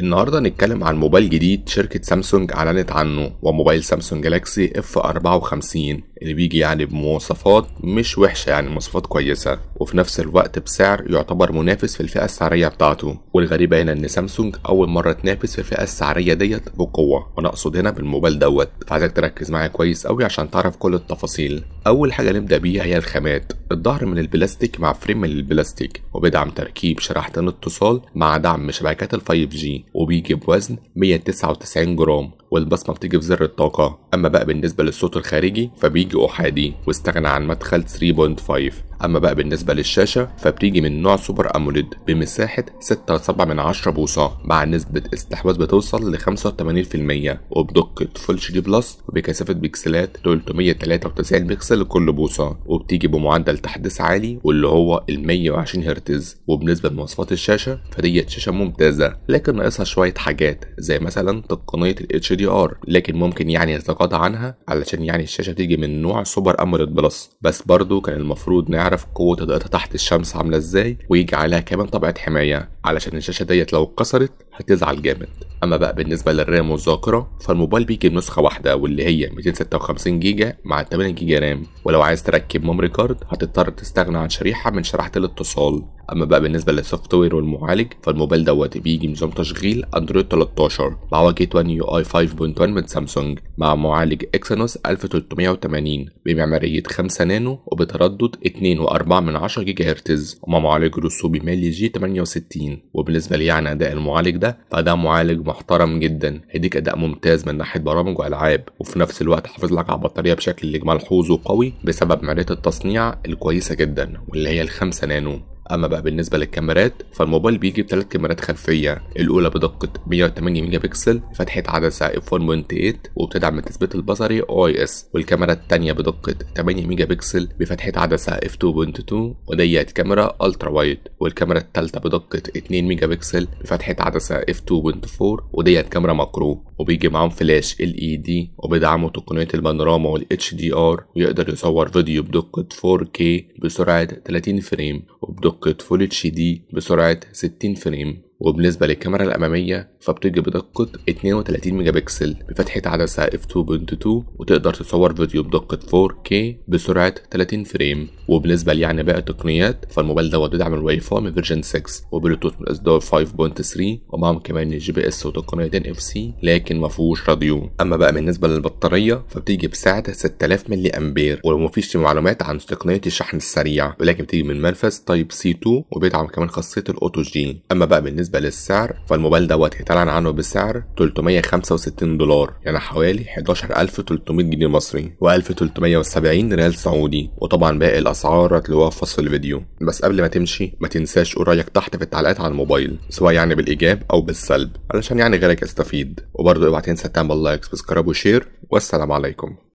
النهارده هنتكلم عن موبايل جديد شركة سامسونج أعلنت عنه وموبايل سامسونج جالاكسي F54 اللي بيجي يعني بمواصفات مش وحشة يعني مواصفات كويسة وفي نفس الوقت بسعر يعتبر منافس في الفئة السعرية بتاعته والغريبة هنا ان سامسونج اول مرة تنافس في الفئة السعرية ديت بقوة وانا اقصد هنا بالموبايل دوت فعايزك تركز معايا كويس قوي عشان تعرف كل التفاصيل اول حاجة نبدأ بيها هي الخامات الظهر من البلاستيك مع فريم من البلاستيك وبيدعم تركيب شريحتين اتصال مع دعم شبكات ال 5G وبيجي بوزن 199 جرام والبصمة بتيجي في زر الطاقة أما بقى بالنسبة للصوت الخارجي فبيجي أحادي واستغنى عن مدخل 3.5 أما بقى بالنسبة للشاشة فبتيجي من نوع سوبر أموليد بمساحة 6.7 بوصة مع نسبة استحواذ بتوصل ل 85% وبدقة فول اتش دي بلس وبكثافة بكسلات 393 بكسل لكل بوصة وبتيجي بمعدل تحديث عالي واللي هو ال 120 هرتز وبالنسبة لمواصفات الشاشة فديت شاشة ممتازة لكن ناقصها شوية حاجات زي مثلا تقنية ال ار لكن ممكن يعني يتقاضى عنها علشان يعني الشاشة تيجي من نوع سوبر أموليد بلس بس برضه كان المفروض نعرف يعرف قوة إضاءتها تحت الشمس عاملة إزاي ويجي عليها كمان طبعة حماية علشان الشاشة ديت لو اتكسرت هتزعل جامد اما بقى بالنسبه للرام والذاكره فالموبايل بيجي بنسخه واحده واللي هي 256 جيجا مع 8 جيجا رام ولو عايز تركب ميموري كارد هتضطر تستغنى عن شريحه من شريحه الاتصال اما بقى بالنسبه للسوفت وير والمعالج فالموبايل دوت بيجي نظام تشغيل اندرويد 13 مع واجهه 1 يو اي 5.1 من سامسونج مع معالج اكسينوس 1380 بمعماريه 5 نانو وبتردد 2.4 جيجا هرتز ومع معالج روسو بمالي جي 68 وبالنسبه لي يعني اداء المعالج ده فده معالج محترم جدا هيديك اداء ممتاز من ناحيه برامج والعاب وفي نفس الوقت حافظ لك على البطاريه بشكل ملحوظ وقوي بسبب معدات التصنيع الكويسه جدا واللي هي ال 5 نانو اما بقى بالنسبه للكاميرات فالموبايل بيجي بثلاث كاميرات خلفيه الاولى بدقه 108 ميجا بكسل فتحه عدسه f 1.8 وبتدعم التثبيت البصري OIS والكاميرا الثانيه بدقه 8 ميجا بكسل بفتحه عدسه f 2.2 وديت كاميرا الترا وايد والكاميرا الثالثه بدقه 2 ميجا بكسل بفتحه عدسه f 2.4 وديت كاميرا ماكرو وبيجي معاهم فلاش LED وبيدعموا تقنيه البانوراما دي ار ويقدر يصور فيديو بدقه 4K بسرعه 30 فريم بدقة Full HD بسرعة 60 فريم وبالنسبة للكاميرا الأمامية فبتيجي بدقة 32 ميجا بكسل بفتحة عدسة f2.2 وتقدر تصور فيديو بدقة 4K بسرعة 30 فريم وبالنسبة يعني باقي التقنيات فالموبايل دوت بيدعم الواي فاي من فيرجن 6 وبلوتوث من إصدار 5.3 ومعهم كمان الجي بي اس وتقنية اف سي لكن ما فيهوش راديو أما بقى بالنسبة للبطارية فبتيجي بسعة 6000 ملي أمبير ولو مفيش معلومات عن تقنية الشحن السريع ولكن بتيجي من منفذ تايب سي 2 وبيدعم كمان خاصية الأوتو جي أما بقى بالنسبة بالنسبة للسعر فالموبايل دوت هيتعلن عنه بسعر 365 دولار يعني حوالي 11300 جنيه مصري و1370 ريال سعودي وطبعا باقي الأسعار هتلاقوها في وصف الفيديو بس قبل ما تمشي ما تنساش قول رأيك تحت في التعليقات على الموبايل سواء يعني بالإيجاب أو بالسلب علشان يعني غيرك يستفيد وبرضه اوعى تنسى تعمل لايك سبسكرايب وشير والسلام عليكم